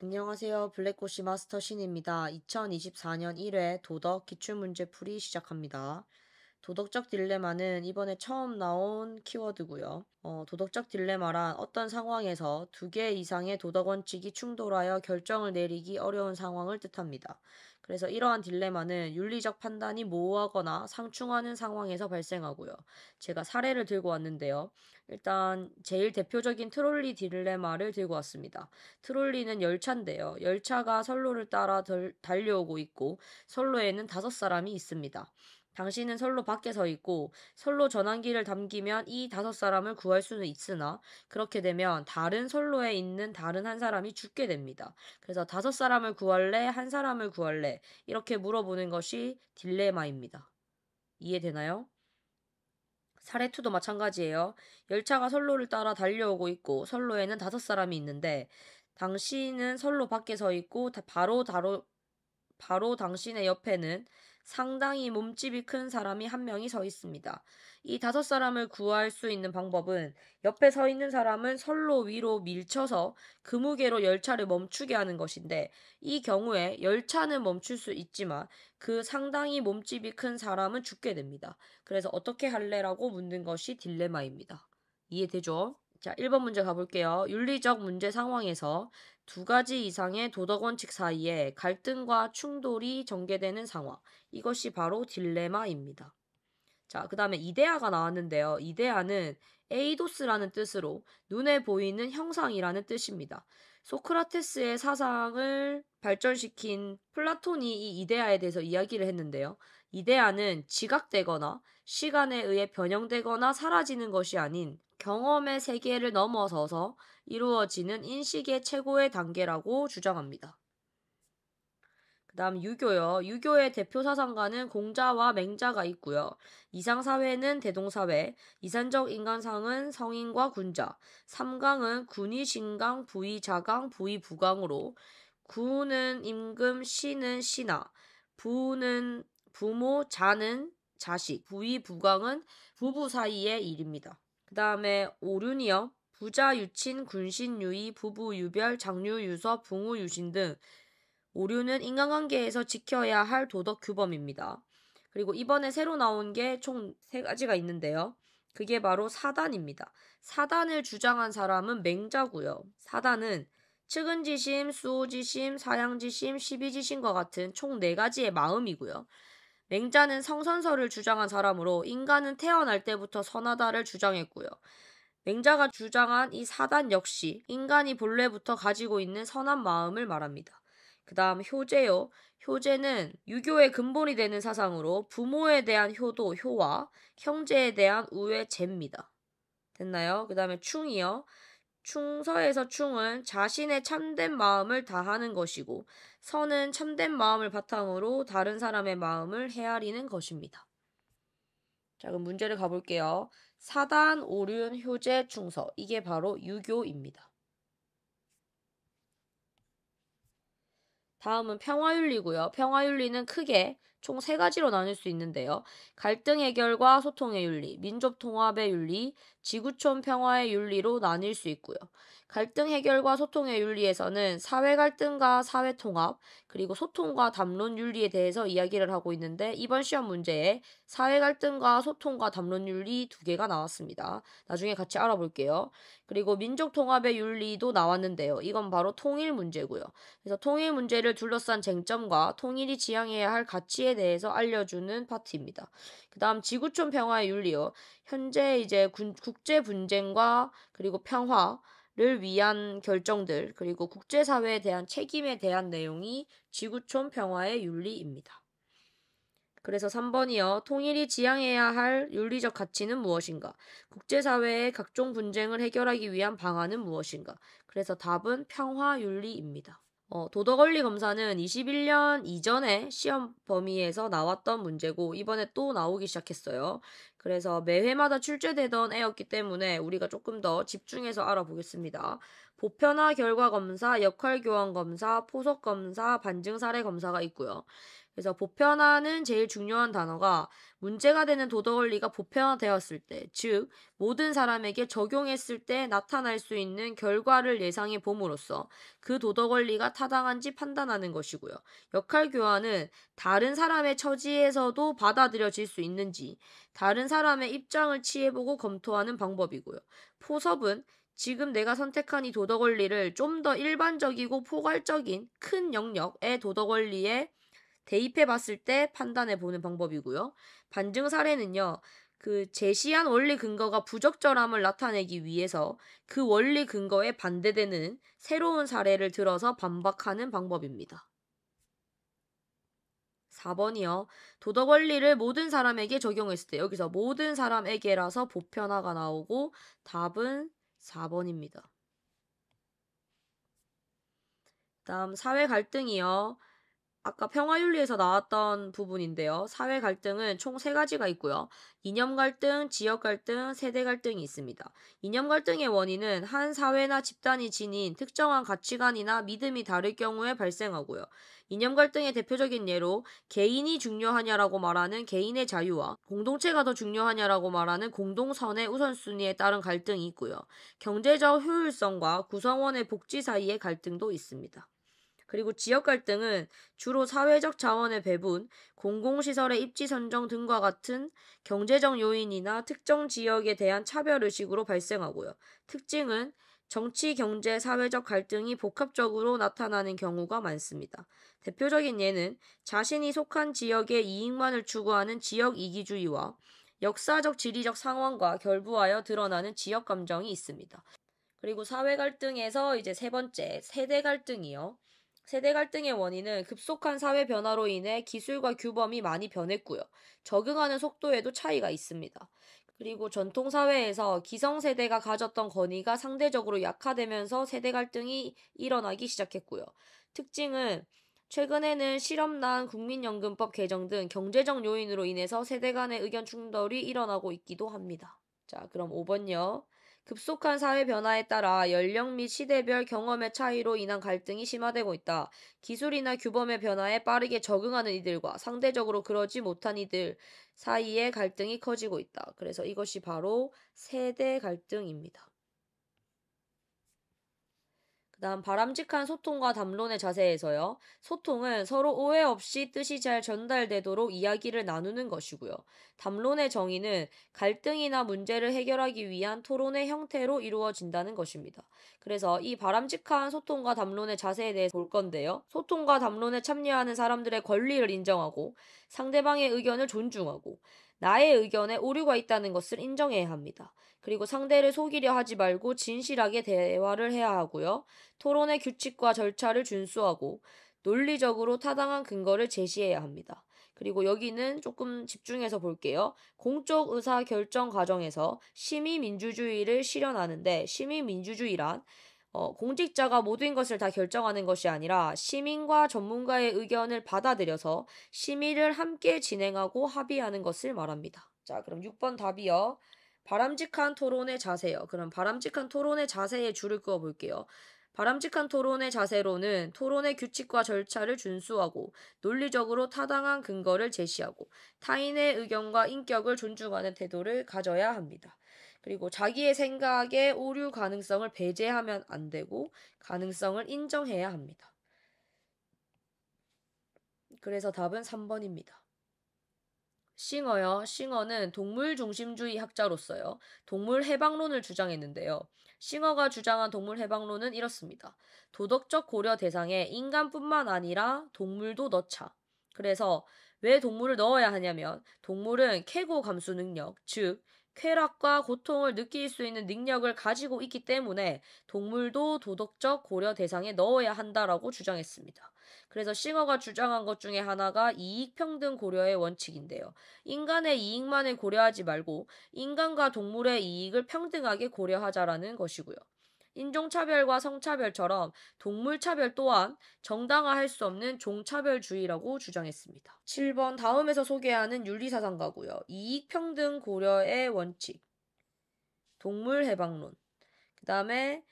안녕하세요. 블랙고시 마스터 신입니다. 2024년 1회 도덕 기출문제풀이 시작합니다. 도덕적 딜레마는 이번에 처음 나온 키워드고요. 어, 도덕적 딜레마란 어떤 상황에서 두 개 이상의 도덕 원칙이 충돌하여 결정을 내리기 어려운 상황을 뜻합니다. 그래서 이러한 딜레마는 윤리적 판단이 모호하거나 상충하는 상황에서 발생하고요. 제가 사례를 들고 왔는데요. 일단 제일 대표적인 트롤리 딜레마를 들고 왔습니다. 트롤리는 열차인데요. 열차가 선로를 따라 달려오고 있고 선로에는 다섯 사람이 있습니다. 당신은 선로 밖에 서 있고 선로 전환기를 담기면 이 다섯 사람을 구할 수는 있으나 그렇게 되면 다른 선로에 있는 다른 한 사람이 죽게 됩니다. 그래서 다섯 사람을 구할래? 한 사람을 구할래? 이렇게 물어보는 것이 딜레마입니다. 이해되나요? 사례 2도 마찬가지예요. 열차가 선로를 따라 달려오고 있고 선로에는 다섯 사람이 있는데 당신은 선로 밖에 서 있고 바로 바로 바로 당신의 옆에는 상당히 몸집이 큰 사람이 한 명이 서 있습니다. 이 다섯 사람을 구할 수 있는 방법은 옆에 서 있는 사람은 선로 위로 밀쳐서 그무게로 열차를 멈추게 하는 것인데 이 경우에 열차는 멈출 수 있지만 그 상당히 몸집이 큰 사람은 죽게 됩니다. 그래서 어떻게 할래라고 묻는 것이 딜레마입니다. 이해되죠? 자, 1번 문제 가볼게요. 윤리적 문제 상황에서 두 가지 이상의 도덕 원칙 사이에 갈등과 충돌이 전개되는 상황. 이것이 바로 딜레마입니다. 자, 그 다음에 이데아가 나왔는데요. 이데아는 에이도스라는 뜻으로 눈에 보이는 형상이라는 뜻입니다. 소크라테스의 사상을 발전시킨 플라톤이 이 이데아에 대해서 이야기를 했는데요. 이데아는 지각되거나 시간에 의해 변형되거나 사라지는 것이 아닌 경험의 세계를 넘어서서 이루어지는 인식의 최고의 단계라고 주장합니다. 그 다음 유교요. 유교의 대표 사상가는 공자와 맹자가 있고요. 이상사회는 대동사회, 이산적 인간상은 성인과 군자, 삼강은 군이 신강, 부이 자강, 부이 부강으로 구는 임금, 시는 신하, 부는 부모, 자는 자식, 부의, 부강은 부부 사이의 일입니다. 그 다음에 오륜이요. 부자, 유친, 군신, 유의, 부부, 유별, 장류, 유서, 붕우, 유신 등오륜은 인간관계에서 지켜야 할 도덕 규범입니다. 그리고 이번에 새로 나온 게 총 세 가지가 있는데요. 그게 바로 사단입니다. 사단을 주장한 사람은 맹자고요. 사단은 측은지심, 수호지심, 사양지심, 시비지심과 같은 총 네 가지의 마음이고요. 맹자는 성선설을 주장한 사람으로 인간은 태어날 때부터 선하다를 주장했고요. 맹자가 주장한 이 사단 역시 인간이 본래부터 가지고 있는 선한 마음을 말합니다. 그 다음 효제요. 효제는 유교의 근본이 되는 사상으로 부모에 대한 효도, 효와 형제에 대한 우애, 제입니다. 됐나요? 그 다음에 충이요. 충서에서 충은 자신의 참된 마음을 다하는 것이고 선은 참된 마음을 바탕으로 다른 사람의 마음을 헤아리는 것입니다. 자 그럼 문제를 가볼게요. 사단, 오륜, 효제, 충서 이게 바로 유교입니다. 다음은 평화윤리고요. 평화윤리는 크게 총세 가지로 나눌 수 있는데요. 갈등 해결과 소통의 윤리, 민족 통합의 윤리, 지구촌 평화의 윤리로 나뉠 수 있고요. 갈등 해결과 소통의 윤리에서는 사회 갈등과 사회 통합, 그리고 소통과 담론 윤리에 대해서 이야기를 하고 있는데 이번 시험 문제에 사회 갈등과 소통과 담론 윤리 두 개가 나왔습니다. 나중에 같이 알아볼게요. 그리고 민족 통합의 윤리도 나왔는데요. 이건 바로 통일 문제고요. 그래서 통일 문제를 둘러싼 쟁점과 통일이 지향해야 할 가치에 대해서 알려주는 파트입니다. 그다음 지구촌 평화의 윤리요. 현재 이제 군, 국제 분쟁과 그리고 평화 를 위한 결정들 그리고 국제사회에 대한 책임에 대한 내용이 지구촌 평화의 윤리입니다. 그래서 3번이요. 통일이 지향해야 할 윤리적 가치는 무엇인가? 국제사회의 각종 분쟁을 해결하기 위한 방안은 무엇인가? 그래서 답은 평화윤리입니다. 어, 도덕원리 검사는 21년 이전에 시험 범위에서 나왔던 문제고 이번에 또 나오기 시작했어요. 그래서 매회마다 출제되던 애였기 때문에 우리가 조금 더 집중해서 알아보겠습니다. 보편화 결과 검사, 역할 교환 검사, 포석 검사, 반증 사례 검사가 있고요. 그래서 보편화는 제일 중요한 단어가 문제가 되는 도덕 원리가 보편화되었을 때, 즉 모든 사람에게 적용했을 때 나타날 수 있는 결과를 예상해 봄으로써 그 도덕 원리가 타당한지 판단하는 것이고요. 역할 교환은 다른 사람의 처지에서도 받아들여질 수 있는지 다른 사람의 입장을 취해보고 검토하는 방법이고요. 포섭은 지금 내가 선택한 이 도덕 원리를 좀 더 일반적이고 포괄적인 큰 영역의 도덕 원리에 대입해 봤을 때 판단해 보는 방법이고요. 반증 사례는요. 그 제시한 원리 근거가 부적절함을 나타내기 위해서 그 원리 근거에 반대되는 새로운 사례를 들어서 반박하는 방법입니다. 4번이요. 도덕 원리를 모든 사람에게 적용했을 때 여기서 모든 사람에게라서 보편화가 나오고 답은 4번입니다. 다음 사회 갈등이요. 아까 평화윤리에서 나왔던 부분인데요. 사회 갈등은 총 세 가지가 있고요. 이념 갈등, 지역 갈등, 세대 갈등이 있습니다. 이념 갈등의 원인은 한 사회나 집단이 지닌 특정한 가치관이나 믿음이 다를 경우에 발생하고요. 이념 갈등의 대표적인 예로 개인이 중요하냐라고 말하는 개인의 자유와 공동체가 더 중요하냐라고 말하는 공동선의 우선순위에 따른 갈등이 있고요. 경제적 효율성과 구성원의 복지 사이의 갈등도 있습니다. 그리고 지역 갈등은 주로 사회적 자원의 배분, 공공시설의 입지 선정 등과 같은 경제적 요인이나 특정 지역에 대한 차별 의식으로 발생하고요. 특징은 정치, 경제, 사회적 갈등이 복합적으로 나타나는 경우가 많습니다. 대표적인 예는 자신이 속한 지역의 이익만을 추구하는 지역 이기주의와 역사적 지리적 상황과 결부하여 드러나는 지역 감정이 있습니다. 그리고 사회 갈등에서 이제 세 번째 세대 갈등이요. 세대 갈등의 원인은 급속한 사회 변화로 인해 기술과 규범이 많이 변했고요. 적응하는 속도에도 차이가 있습니다. 그리고 전통 사회에서 기성 세대가 가졌던 권위가 상대적으로 약화되면서 세대 갈등이 일어나기 시작했고요. 특징은 최근에는 실업난 국민연금법 개정 등 경제적 요인으로 인해서 세대 간의 의견 충돌이 일어나고 있기도 합니다. 자, 그럼 5번요. 급속한 사회 변화에 따라 연령 및 시대별 경험의 차이로 인한 갈등이 심화되고 있다. 기술이나 규범의 변화에 빠르게 적응하는 이들과 상대적으로 그러지 못한 이들 사이의 갈등이 커지고 있다. 그래서 이것이 바로 세대 갈등입니다. 그다음 바람직한 소통과 담론의 자세에서요. 소통은 서로 오해 없이 뜻이 잘 전달되도록 이야기를 나누는 것이고요. 담론의 정의는 갈등이나 문제를 해결하기 위한 토론의 형태로 이루어진다는 것입니다. 그래서 이 바람직한 소통과 담론의 자세에 대해 볼 건데요. 소통과 담론에 참여하는 사람들의 권리를 인정하고 상대방의 의견을 존중하고 나의 의견에 오류가 있다는 것을 인정해야 합니다. 그리고 상대를 속이려 하지 말고 진실하게 대화를 해야 하고요. 토론의 규칙과 절차를 준수하고 논리적으로 타당한 근거를 제시해야 합니다. 그리고 여기는 조금 집중해서 볼게요. 공적 의사 결정 과정에서 심의 민주주의를 실현하는데 심의 민주주의란 어, 공직자가 모든 것을 다 결정하는 것이 아니라 시민과 전문가의 의견을 받아들여서 심의를 함께 진행하고 합의하는 것을 말합니다. 자, 그럼 6번 답이요. 바람직한 토론의 자세요. 그럼 바람직한 토론의 자세에 줄을 그어 볼게요. 바람직한 토론의 자세로는 토론의 규칙과 절차를 준수하고 논리적으로 타당한 근거를 제시하고 타인의 의견과 인격을 존중하는 태도를 가져야 합니다. 그리고 자기의 생각에 오류 가능성을 배제하면 안 되고 가능성을 인정해야 합니다. 그래서 답은 3번입니다. 싱어요. 싱어는 동물 중심주의 학자로서요. 동물 해방론을 주장했는데요. 싱어가 주장한 동물 해방론은 이렇습니다. 도덕적 고려 대상에 인간뿐만 아니라 동물도 넣자. 그래서 왜 동물을 넣어야 하냐면 동물은 쾌고 감수 능력, 즉 쾌락과 고통을 느낄 수 있는 능력을 가지고 있기 때문에 동물도 도덕적 고려 대상에 넣어야 한다라고 주장했습니다. 그래서 싱어가 주장한 것 중에 하나가 이익평등 고려의 원칙인데요. 인간의 이익만을 고려하지 말고 인간과 동물의 이익을 평등하게 고려하자라는 것이고요. 인종차별과 성차별처럼 동물차별 또한 정당화할 수 없는 종차별주의라고 주장했습니다. 7번 다음에서 소개하는 윤리사상가고요. 이익평등 고려의 원칙, 동물해방론, 그 다음에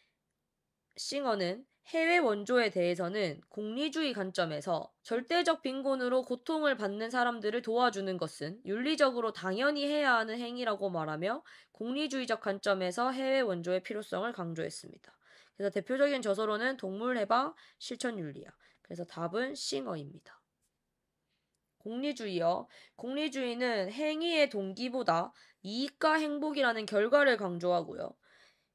싱어는 해외 원조에 대해서는 공리주의 관점에서 절대적 빈곤으로 고통을 받는 사람들을 도와주는 것은 윤리적으로 당연히 해야 하는 행위라고 말하며 공리주의적 관점에서 해외 원조의 필요성을 강조했습니다. 그래서 대표적인 저서로는 동물해방, 실천윤리야. 그래서 답은 싱어입니다. 공리주의요. 공리주의는 행위의 동기보다 이익과 행복이라는 결과를 강조하고요.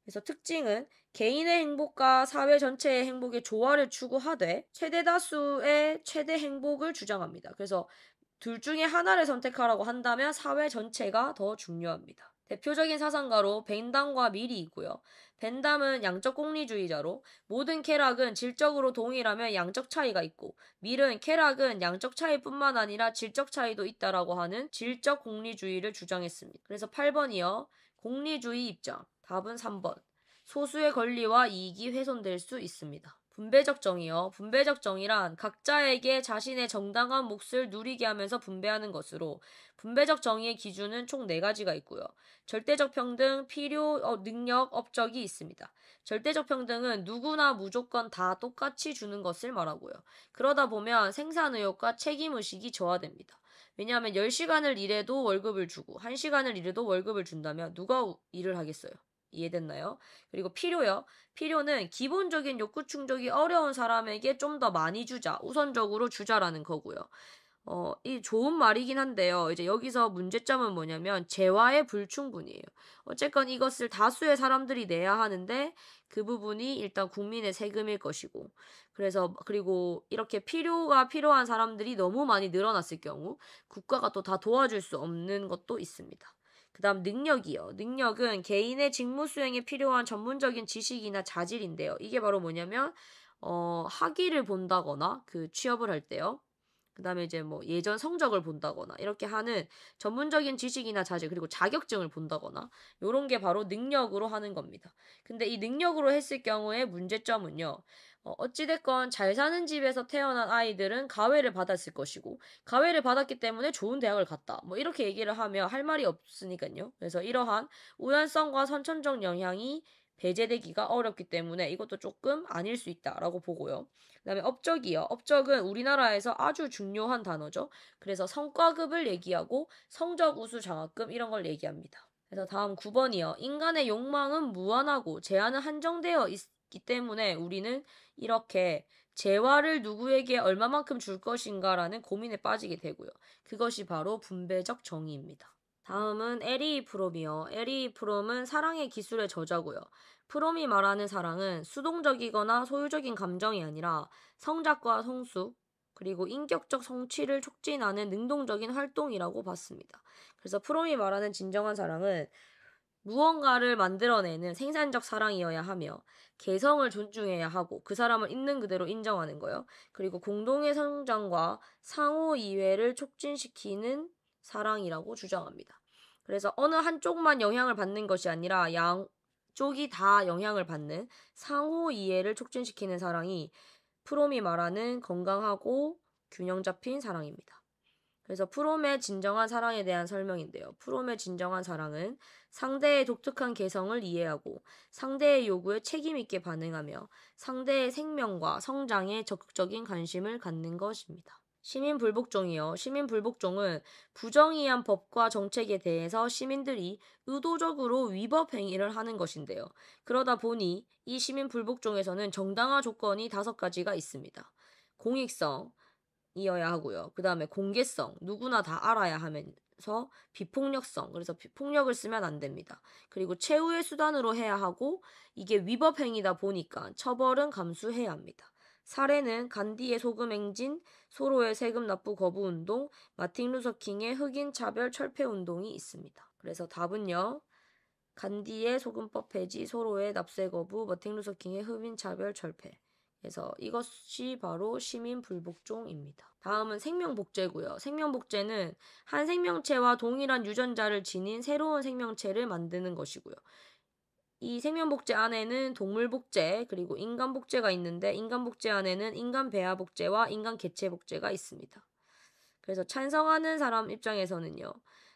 그래서 특징은 개인의 행복과 사회 전체의 행복의 조화를 추구하되 최대 다수의 최대 행복을 주장합니다. 그래서 둘 중에 하나를 선택하라고 한다면 사회 전체가 더 중요합니다. 대표적인 사상가로 벤담과 밀이 있고요. 벤담은 양적 공리주의자로 모든 쾌락은 질적으로 동일하면 양적 차이가 있고 밀은 쾌락은 양적 차이뿐만 아니라 질적 차이도 있다라고 하는 질적 공리주의를 주장했습니다. 그래서 8번이요. 공리주의 입장. 답은 3번. 소수의 권리와 이익이 훼손될 수 있습니다. 분배적 정의요. 분배적 정의란 각자에게 자신의 정당한 몫을 누리게 하면서 분배하는 것으로 분배적 정의의 기준은 총 4가지가 있고요. 절대적 평등, 필요, 어, 능력, 업적이 있습니다. 절대적 평등은 누구나 무조건 다 똑같이 주는 것을 말하고요. 그러다 보면 생산 의욕과 책임 의식이 저하됩니다. 왜냐하면 10시간을 일해도 월급을 주고 1시간을 일해도 월급을 준다면 누가 일을 하겠어요? 이해됐나요? 그리고 필요요. 필요는 기본적인 욕구 충족이 어려운 사람에게 좀 더 많이 주자. 우선적으로 주자라는 거고요. 어, 이 좋은 말이긴 한데요. 이제 여기서 문제점은 뭐냐면 재화의 불충분이에요. 어쨌건 이것을 다수의 사람들이 내야 하는데 그 부분이 일단 국민의 세금일 것이고. 그래서 그리고 이렇게 필요가 필요한 사람들이 너무 많이 늘어났을 경우 국가가 또 다 도와줄 수 없는 것도 있습니다. 그다음 능력이요. 능력은 개인의 직무 수행에 필요한 전문적인 지식이나 자질인데요. 이게 바로 뭐냐면 어, 학위를 본다거나 그 취업을 할 때요. 그다음에 이제 뭐 예전 성적을 본다거나 이렇게 하는 전문적인 지식이나 자질 그리고 자격증을 본다거나 요런 게 바로 능력으로 하는 겁니다. 근데 이 능력으로 했을 경우에 문제점은요. 어, 어찌됐건 잘 사는 집에서 태어난 아이들은 가외를 받았을 것이고, 가외를 받았기 때문에 좋은 대학을 갔다. 뭐 이렇게 얘기를 하며 할 말이 없으니까요. 그래서 이러한 우연성과 선천적 영향이 배제되기가 어렵기 때문에 이것도 조금 아닐 수 있다라고 보고요. 그다음에 업적이요. 업적은 우리나라에서 아주 중요한 단어죠. 그래서 성과급을 얘기하고 성적 우수 장학금 이런 걸 얘기합니다. 그래서 다음 9번이요. 인간의 욕망은 무한하고 제한은 한정되어 있, 있기 때문에 우리는 이렇게 재화를 누구에게 얼마만큼 줄 것인가라는 고민에 빠지게 되고요. 그것이 바로 분배적 정의입니다. 다음은 에리 프롬이요. 에리 프롬은 사랑의 기술의 저자고요. 프롬이 말하는 사랑은 수동적이거나 소유적인 감정이 아니라 성작과 성수, 그리고 인격적 성취를 촉진하는 능동적인 활동이라고 봤습니다. 그래서 프롬이 말하는 진정한 사랑은 무언가를 만들어내는 생산적 사랑이어야 하며 개성을 존중해야 하고 그 사람을 있는 그대로 인정하는 거예요. 그리고 공동의 성장과 상호 이해를 촉진시키는 사랑이라고 주장합니다. 그래서 어느 한쪽만 영향을 받는 것이 아니라 양쪽이 다 영향을 받는 상호 이해를 촉진시키는 사랑이 프롬이 말하는 건강하고 균형 잡힌 사랑입니다. 그래서 프롬의 진정한 사랑에 대한 설명인데요. 프롬의 진정한 사랑은 상대의 독특한 개성을 이해하고 상대의 요구에 책임있게 반응하며 상대의 생명과 성장에 적극적인 관심을 갖는 것입니다. 시민불복종이요. 시민불복종은 부정의한 법과 정책에 대해서 시민들이 의도적으로 위법 행위를 하는 것인데요. 그러다 보니 이 시민불복종에서는 정당화 조건이 다섯 가지가 있습니다. 공익성, 이어야 하고요. 그 다음에 공개성, 누구나 다 알아야 하면서 비폭력성, 그래서 비 폭력을 쓰면 안 됩니다. 그리고 최후의 수단으로 해야 하고 이게 위법행위다 보니까 처벌은 감수해야 합니다. 사례는 간디의 소금 행진, 소로의 세금 납부 거부 운동, 마틴 루서 킹의 흑인 차별 철폐 운동이 있습니다. 그래서 답은요. 간디의 소금법 폐지, 소로의 납세 거부, 마틴 루서 킹의 흑인 차별 철폐. 그래서 이것이 바로 시민불복종입니다. 다음은 생명복제고요. 생명복제는 한 생명체와 동일한 유전자를 지닌 새로운 생명체를 만드는 것이고요. 이 생명복제 안에는 동물복제 그리고 인간복제가 있는데 인간복제 안에는 인간배아복제와 인간개체복제가 있습니다. 그래서 찬성하는 사람 입장에서는요.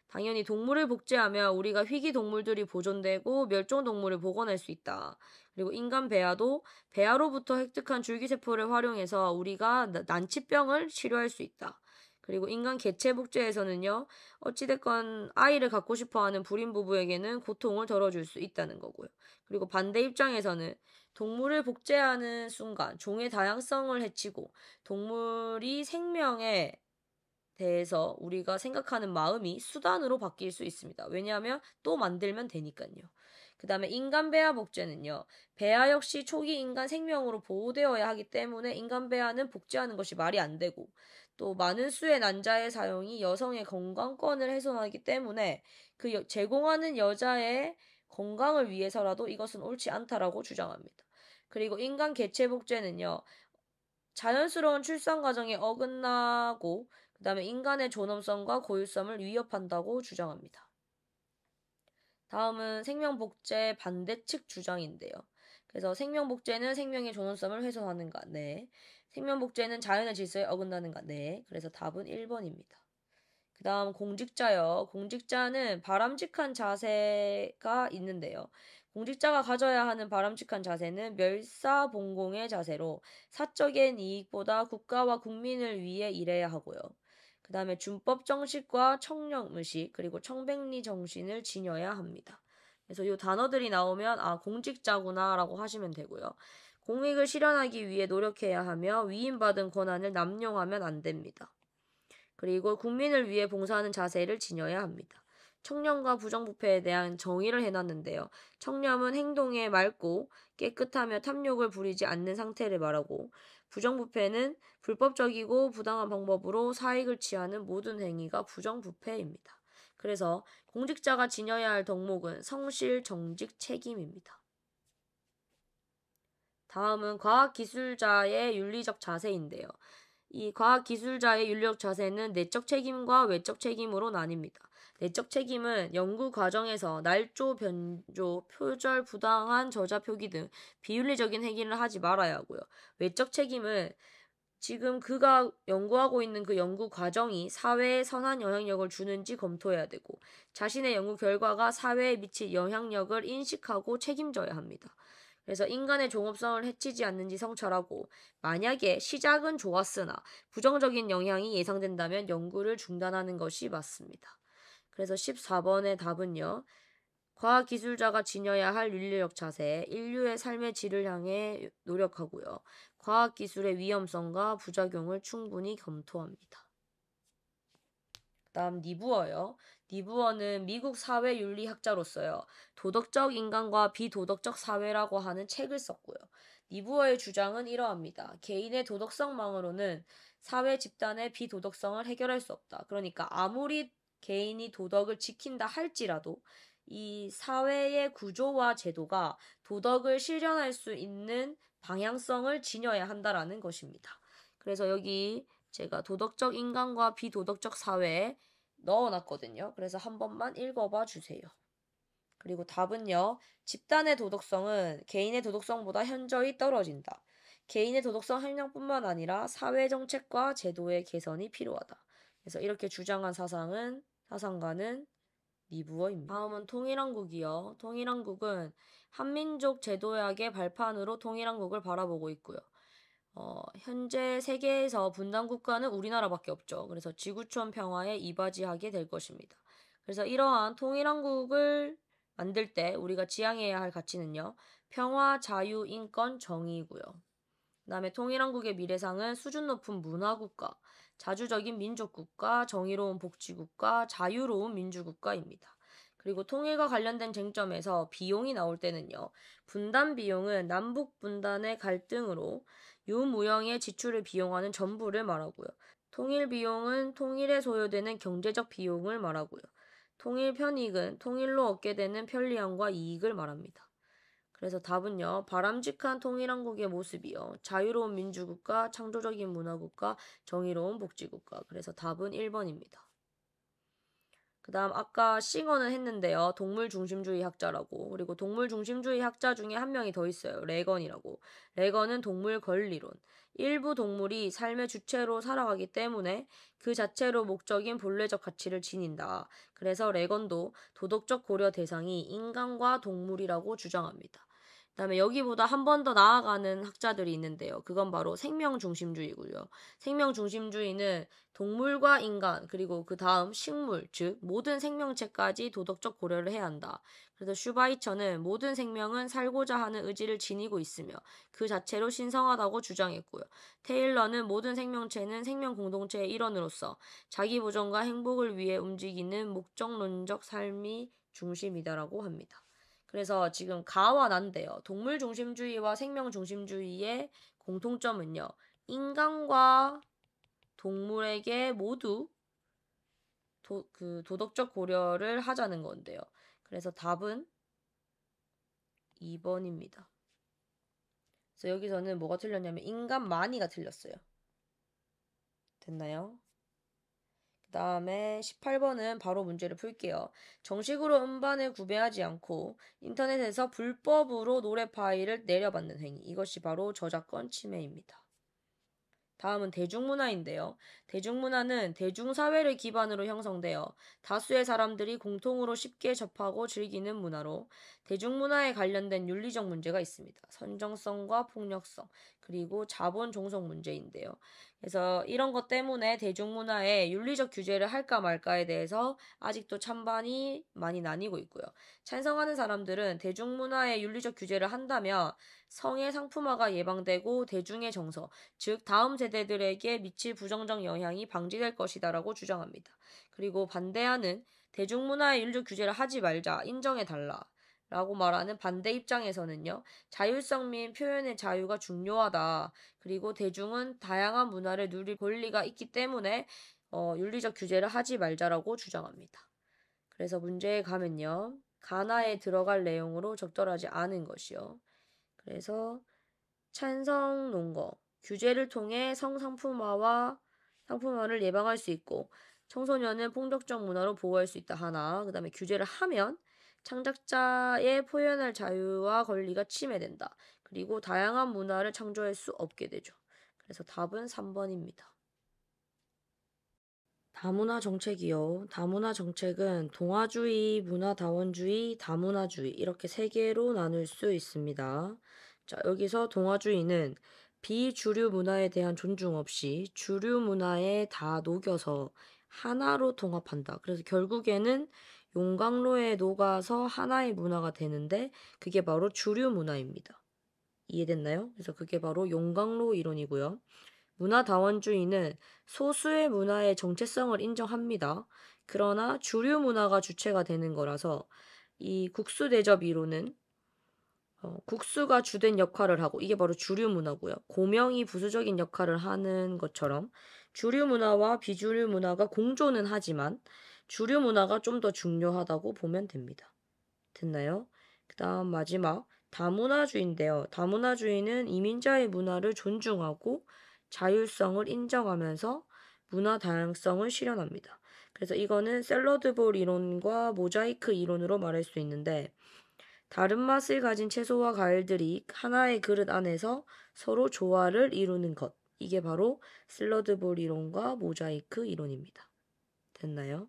당연히 동물을 복제하면 우리가 희귀 동물들이 보존되고 멸종 동물을 복원할 수 있다. 그리고 인간 배아도 배아로부터 획득한 줄기세포를 활용해서 우리가 난치병을 치료할 수 있다. 그리고 인간 개체 복제에서는요, 어찌됐건 아이를 갖고 싶어 하는 불임 부부에게는 고통을 덜어줄 수 있다는 거고요. 그리고 반대 입장에서는 동물을 복제하는 순간 종의 다양성을 해치고 동물이 생명의 대해서 우리가 생각하는 마음이 수단으로 바뀔 수 있습니다. 왜냐하면 또 만들면 되니까요. 그 다음에 인간 배아 복제는요. 배아 역시 초기 인간 생명으로 보호되어야 하기 때문에 인간 배아는 복제하는 것이 말이 안 되고 또 많은 수의 난자의 사용이 여성의 건강권을 훼손하기 때문에 그 제공하는 여자의 건강을 위해서라도 이것은 옳지 않다라고 주장합니다. 그리고 인간 개체 복제는요. 자연스러운 출산 과정에 어긋나고 그 다음에 인간의 존엄성과 고유성을 위협한다고 주장합니다. 다음은 생명복제 반대측 주장인데요. 그래서 생명복제는 생명의 존엄성을 훼손하는가? 네. 생명복제는 자연의 질서에 어긋나는가? 네. 그래서 답은 1번입니다. 그 다음 공직자요. 공직자는 바람직한 자세가 있는데요. 공직자가 가져야 하는 바람직한 자세는 멸사봉공의 자세로 사적인 이익보다 국가와 국민을 위해 일해야 하고요. 그 다음에 준법 정식과 청력 무시, 그리고 청백리 정신을 지녀야 합니다. 그래서 이 단어들이 나오면 아 공직자구나라고 하시면 되고요. 공익을 실현하기 위해 노력해야 하며 위임받은 권한을 남용하면 안 됩니다. 그리고 국민을 위해 봉사하는 자세를 지녀야 합니다. 청렴과 부정부패에 대한 정의를 해놨는데요. 청렴은 행동에 맑고 깨끗하며 탐욕을 부리지 않는 상태를 말하고 부정부패는 불법적이고 부당한 방법으로 사익을 취하는 모든 행위가 부정부패입니다. 그래서 공직자가 지녀야 할 덕목은 성실, 정직, 책임입니다. 다음은 과학기술자의 윤리적 자세인데요. 이 과학기술자의 윤리적 자세는 내적 책임과 외적 책임으로 나뉩니다. 내적 책임은 연구 과정에서 날조, 변조, 표절, 부당한 저자 표기 등 비윤리적인 행위를 하지 말아야 하고요. 외적 책임은 지금 그가 연구하고 있는 그 연구 과정이 사회에 선한 영향력을 주는지 검토해야 되고 자신의 연구 결과가 사회에 미칠 영향력을 인식하고 책임져야 합니다. 그래서 인간의 종업성을 해치지 않는지 성찰하고 만약에 시작은 좋았으나 부정적인 영향이 예상된다면 연구를 중단하는 것이 맞습니다. 그래서 14번의 답은요. 과학기술자가 지녀야 할 인류적 자세, 인류의 삶의 질을 향해 노력하고요. 과학기술의 위험성과 부작용을 충분히 검토합니다. 다음 니부어요. 니부어는 미국 사회윤리학자로서요. 도덕적 인간과 비도덕적 사회라고 하는 책을 썼고요. 니부어의 주장은 이러합니다. 개인의 도덕성망으로는 사회 집단의 비도덕성을 해결할 수 없다. 그러니까 아무리 개인이 도덕을 지킨다 할지라도 이 사회의 구조와 제도가 도덕을 실현할 수 있는 방향성을 지녀야 한다라는 것입니다. 그래서 여기 제가 도덕적 인간과 비도덕적 사회에 넣어놨거든요. 그래서 한 번만 읽어봐 주세요. 그리고 답은요. 집단의 도덕성은 개인의 도덕성보다 현저히 떨어진다. 개인의 도덕성 향량뿐만 아니라 사회 정책과 제도의 개선이 필요하다. 그래서 이렇게 주장한 사상은 사상가는 미부어입니다 다음은 통일한국이요. 통일한국은 한민족 제도약의 발판으로 통일한국을 바라보고 있고요. 어, 현재 세계에서 분단 국가는 우리나라밖에 없죠. 그래서 지구촌 평화에 이바지하게 될 것입니다. 그래서 이러한 통일한국을 만들 때 우리가 지향해야 할 가치는요. 평화, 자유, 인권, 정의이고요. 그다음에 통일한국의 미래상은 수준 높은 문화국가, 자주적인 민족국가, 정의로운 복지국가, 자유로운 민주국가입니다. 그리고 통일과 관련된 쟁점에서 비용이 나올 때는요. 분단 비용은 남북 분단의 갈등으로 유무형의 지출을 비용하는 전부를 말하고요. 통일 비용은 통일에 소요되는 경제적 비용을 말하고요. 통일 편익은 통일로 얻게 되는 편리함과 이익을 말합니다. 그래서 답은요. 바람직한 통일한국의 모습이요. 자유로운 민주국가, 창조적인 문화국가, 정의로운 복지국가. 그래서 답은 1번입니다. 그 다음 아까 싱어는 했는데요. 동물 중심주의 학자라고. 그리고 동물 중심주의 학자 중에 한 명이 더 있어요. 레건이라고. 레건은 동물 권리론. 일부 동물이 삶의 주체로 살아가기 때문에 그 자체로 목적인 본래적 가치를 지닌다. 그래서 레건도 도덕적 고려 대상이 인간과 동물이라고 주장합니다. 그다음에 여기보다 한 번 더 나아가는 학자들이 있는데요. 그건 바로 생명 중심주의고요. 생명 중심주의는 동물과 인간 그리고 그 다음 식물 즉 모든 생명체까지 도덕적 고려를 해야 한다. 그래서 슈바이처는 모든 생명은 살고자 하는 의지를 지니고 있으며 그 자체로 신성하다고 주장했고요. 테일러는 모든 생명체는 생명 공동체의 일원으로서 자기 보존과 행복을 위해 움직이는 목적론적 삶이 중심이다라고 합니다. 그래서 지금 가와 난데요. 동물 중심주의와 생명 중심주의의 공통점은요. 인간과 동물에게 모두 도, 그 도덕적 고려를 하자는 건데요. 그래서 답은 2번입니다. 그래서 여기서는 뭐가 틀렸냐면 인간만이가 틀렸어요. 됐나요? 그 다음에 18번은 바로 문제를 풀게요. 정식으로 음반을 구매하지 않고 인터넷에서 불법으로 노래 파일을 내려받는 행위. 이것이 바로 저작권 침해입니다. 다음은 대중문화인데요. 대중문화는 대중사회를 기반으로 형성되어 다수의 사람들이 공통으로 쉽게 접하고 즐기는 문화로 대중문화에 관련된 윤리적 문제가 있습니다. 선정성과 폭력성, 그리고 자본 종속 문제인데요. 그래서 이런 것 때문에 대중문화에 윤리적 규제를 할까 말까에 대해서 아직도 찬반이 많이 나뉘고 있고요. 찬성하는 사람들은 대중문화에 윤리적 규제를 한다면 성의 상품화가 예방되고 대중의 정서, 즉 다음 세대들에게 미칠 부정적 영향이 방지될 것이다라고 주장합니다. 그리고 반대하는 대중문화의 윤리적 규제를 하지 말자, 인정해달라. 라고 말하는 반대 입장에서는요, 자율성 및 표현의 자유가 중요하다. 그리고 대중은 다양한 문화를 누릴 권리가 있기 때문에 어, 윤리적 규제를 하지 말자라고 주장합니다. 그래서 문제에 가면요, 가나에 들어갈 내용으로 적절하지 않은 것이요. 그래서 찬성 논거, 규제를 통해 성상품화와 상품화를 예방할 수 있고 청소년은 폭력적 문화로 보호할 수 있다 하나, 그 다음에 규제를 하면 창작자의 표현할 자유와 권리가 침해된다. 그리고 다양한 문화를 창조할 수 없게 되죠. 그래서 답은 3번입니다. 다문화 정책이요. 다문화 정책은 동아주의, 문화다원주의, 다문화주의 이렇게 세 개로 나눌 수 있습니다. 자, 여기서 동아주의는 비주류 문화에 대한 존중 없이 주류 문화에 다 녹여서 하나로 통합한다. 그래서 결국에는 용광로에 녹아서 하나의 문화가 되는데 그게 바로 주류 문화입니다. 이해됐나요? 그래서 그게 바로 용광로 이론이고요. 문화다원주의는 소수의 문화의 정체성을 인정합니다. 그러나 주류 문화가 주체가 되는 거라서 이 국수대접 이론은 어, 국수가 주된 역할을 하고 이게 바로 주류 문화고요. 고명이 부수적인 역할을 하는 것처럼 주류 문화와 비주류 문화가 공존은 하지만 주류 문화가 좀 더 중요하다고 보면 됩니다. 됐나요? 그 다음 마지막 다문화주의인데요. 다문화주의는 이민자의 문화를 존중하고 자율성을 인정하면서 문화 다양성을 실현합니다. 그래서 이거는 샐러드볼 이론과 모자이크 이론으로 말할 수 있는데 다른 맛을 가진 채소와 과일들이 하나의 그릇 안에서 서로 조화를 이루는 것. 이게 바로 샐러드볼 이론과 모자이크 이론입니다. 됐나요?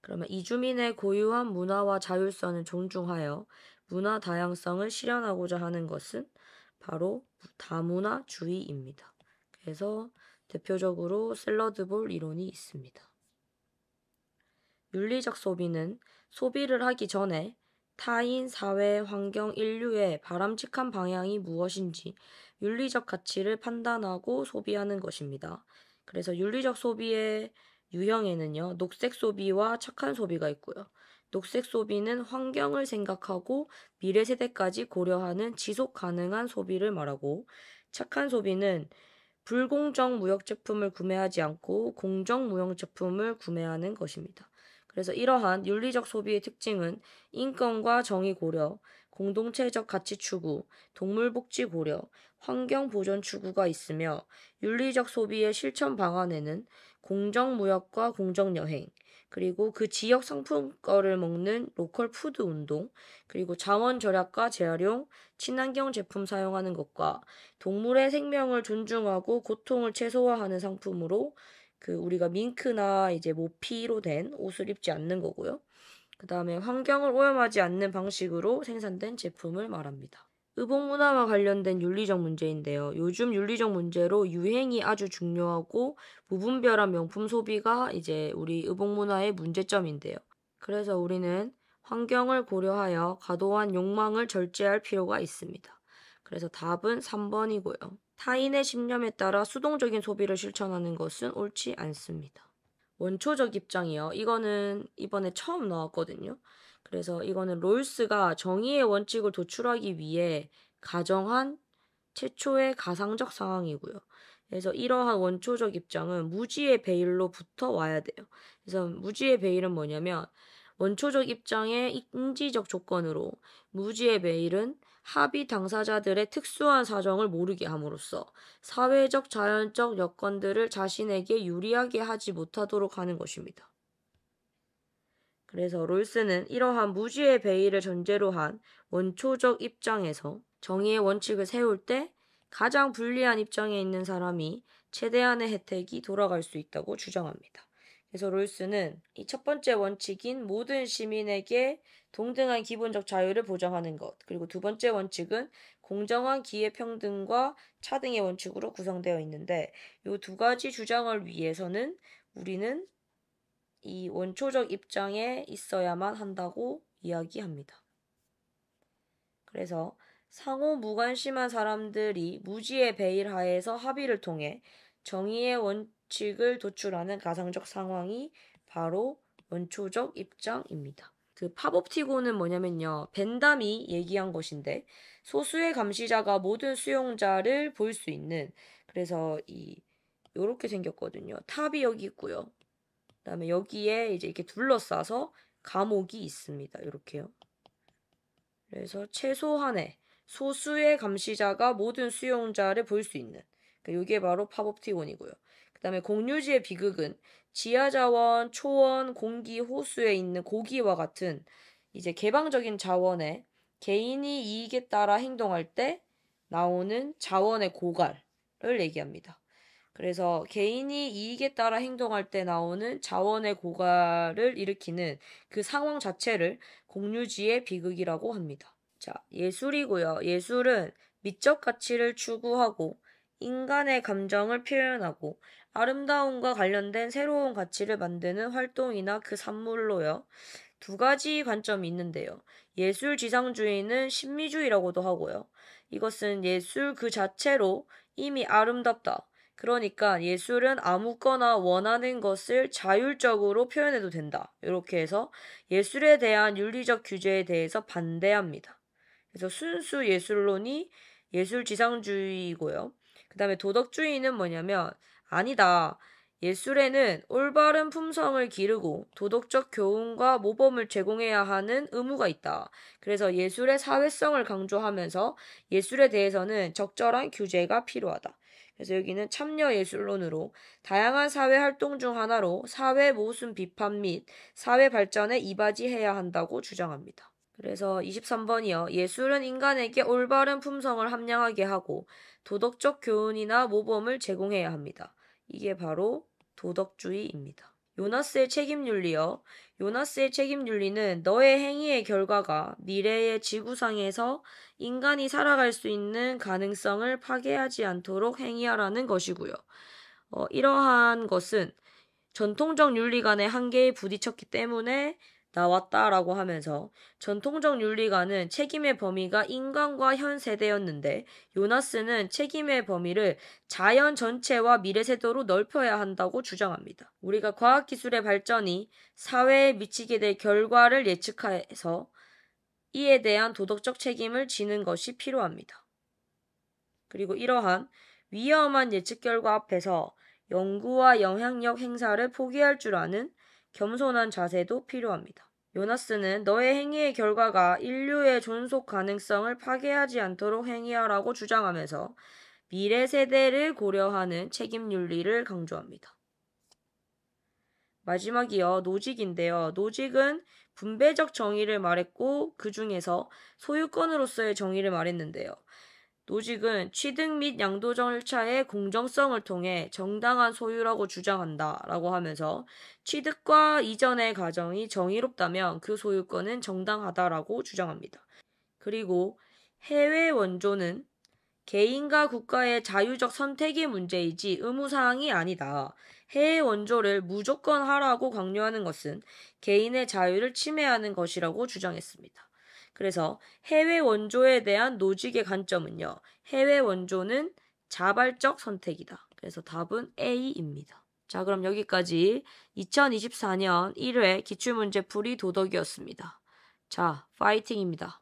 그러면 이주민의 고유한 문화와 자율성을 존중하여 문화 다양성을 실현하고자 하는 것은 바로 다문화주의입니다. 그래서 대표적으로 샐러드볼 이론이 있습니다. 윤리적 소비는 소비를 하기 전에 타인, 사회, 환경, 인류의 바람직한 방향이 무엇인지 윤리적 가치를 판단하고 소비하는 것입니다. 그래서 윤리적 소비의 유형에는요, 녹색 소비와 착한 소비가 있고요. 녹색 소비는 환경을 생각하고 미래 세대까지 고려하는 지속 가능한 소비를 말하고, 착한 소비는 불공정 무역 제품을 구매하지 않고 공정 무역 제품을 구매하는 것입니다. 그래서 이러한 윤리적 소비의 특징은 인권과 정의 고려, 공동체적 가치 추구, 동물복지 고려, 환경 보존 추구가 있으며 윤리적 소비의 실천 방안에는 공정무역과 공정여행, 그리고 그 지역 상품거를 먹는 로컬 푸드 운동, 그리고 자원 절약과 재활용, 친환경 제품 사용하는 것과 동물의 생명을 존중하고 고통을 최소화하는 상품으로 그 우리가 밍크나 이제 모피로 된 옷을 입지 않는 거고요. 그 다음에 환경을 오염하지 않는 방식으로 생산된 제품을 말합니다. 의복 문화와 관련된 윤리적 문제인데요. 요즘 윤리적 문제로 유행이 아주 중요하고 무분별한 명품 소비가 이제 우리 의복 문화의 문제점인데요. 그래서 우리는 환경을 고려하여 과도한 욕망을 절제할 필요가 있습니다. 그래서 답은 3번이고요. 타인의 신념에 따라 수동적인 소비를 실천하는 것은 옳지 않습니다. 원초적 입장이요. 이거는 이번에 처음 나왔거든요. 그래서 이거는 롤스가 정의의 원칙을 도출하기 위해 가정한 최초의 가상적 상황이고요. 그래서 이러한 원초적 입장은 무지의 베일로부터 와야 돼요. 그래서 무지의 베일은 뭐냐면 원초적 입장의 인지적 조건으로 무지의 베일은 합의 당사자들의 특수한 사정을 모르게 함으로써 사회적 자연적 여건들을 자신에게 유리하게 하지 못하도록 하는 것입니다. 그래서 롤스는 이러한 무지의 베일을 전제로 한 원초적 입장에서 정의의 원칙을 세울 때 가장 불리한 입장에 있는 사람이 최대한의 혜택이 돌아갈 수 있다고 주장합니다. 그래서 롤스는 이 첫 번째 원칙인 모든 시민에게 동등한 기본적 자유를 보장하는 것, 그리고 두 번째 원칙은 공정한 기회평등과 차등의 원칙으로 구성되어 있는데, 이 두 가지 주장을 위해서는 우리는 이 원초적 입장에 있어야만 한다고 이야기합니다. 그래서 상호 무관심한 사람들이 무지의 베일 하에서 합의를 통해 정의의 원칙을 도출하는 가상적 상황이 바로 원초적 입장입니다. 그 팝업티고는 뭐냐면요. 벤담이 얘기한 것인데 소수의 감시자가 모든 수용자를 볼 수 있는 그래서 이 요렇게 생겼거든요. 탑이 여기 있고요. 그다음에 여기에 이제 이렇게 둘러싸서 감옥이 있습니다. 이렇게요. 그래서 최소한의 소수의 감시자가 모든 수용자를 볼 수 있는 그러니까 이게 바로 팝업티원이고요. 그 다음에 공유지의 비극은 지하자원, 초원, 공기, 호수에 있는 고기와 같은 이제 개방적인 자원에 개인이 이익에 따라 행동할 때 나오는 자원의 고갈을 얘기합니다. 그래서 개인이 이익에 따라 행동할 때 나오는 자원의 고갈을 일으키는 그 상황 자체를 공유지의 비극이라고 합니다. 자, 예술이고요. 예술은 미적 가치를 추구하고 인간의 감정을 표현하고 아름다움과 관련된 새로운 가치를 만드는 활동이나 그 산물로요. 두 가지 관점이 있는데요. 예술 지상주의는 심미주의라고도 하고요. 이것은 예술 그 자체로 이미 아름답다, 그러니까 예술은 아무거나 원하는 것을 자율적으로 표현해도 된다. 이렇게 해서 예술에 대한 윤리적 규제에 대해서 반대합니다. 그래서 순수 예술론이 예술 지상주의이고요. 그 다음에 도덕주의는 뭐냐면, 아니다. 예술에는 올바른 품성을 기르고 도덕적 교훈과 모범을 제공해야 하는 의무가 있다. 그래서 예술의 사회성을 강조하면서 예술에 대해서는 적절한 규제가 필요하다. 그래서 여기는 참여예술론으로 다양한 사회 활동 중 하나로 사회 모순 비판 및 사회 발전에 이바지해야 한다고 주장합니다. 그래서 23번이요. 예술은 인간에게 올바른 품성을 함양하게 하고 도덕적 교훈이나 모범을 제공해야 합니다. 이게 바로 도덕주의입니다. 요나스의 책임윤리요 요나스의 책임윤리는 너의 행위의 결과가 미래의 지구상에서 인간이 살아갈 수 있는 가능성을 파괴하지 않도록 행위하라는 것이고요. 어, 이러한 것은 전통적 윤리 간의 한계에 부딪혔기 때문에 나왔다라고 하면서 전통적 윤리가는 책임의 범위가 인간과 현 세대였는데 요나스는 책임의 범위를 자연 전체와 미래 세대로 넓혀야 한다고 주장합니다. 우리가 과학 기술의 발전이 사회에 미치게 될 결과를 예측해서 이에 대한 도덕적 책임을 지는 것이 필요합니다. 그리고 이러한 위험한 예측 결과 앞에서 연구와 영향력 행사를 포기할 줄 아는 겸손한 자세도 필요합니다. 요나스는 너의 행위의 결과가 인류의 존속 가능성을 파괴하지 않도록 행위하라고 주장하면서 미래 세대를 고려하는 책임 윤리를 강조합니다. 마지막이요. 노직인데요. 노직은 분배적 정의를 말했고 그 중에서 소유권으로서의 정의를 말했는데요. 노직은 취득 및 양도 절차의 공정성을 통해 정당한 소유라고 주장한다 라고 하면서 취득과 이전의 과정이 정의롭다면 그 소유권은 정당하다라고 주장합니다. 그리고 해외 원조는 개인과 국가의 자유적 선택의 문제이지 의무사항이 아니다. 해외 원조를 무조건 하라고 강요하는 것은 개인의 자유를 침해하는 것이라고 주장했습니다. 그래서 해외 원조에 대한 노직의 관점은요. 해외 원조는 자발적 선택이다. 그래서 답은 A입니다. 자, 그럼 여기까지 2024년 1회 기출문제 불이 도덕이었습니다. 자, 파이팅입니다.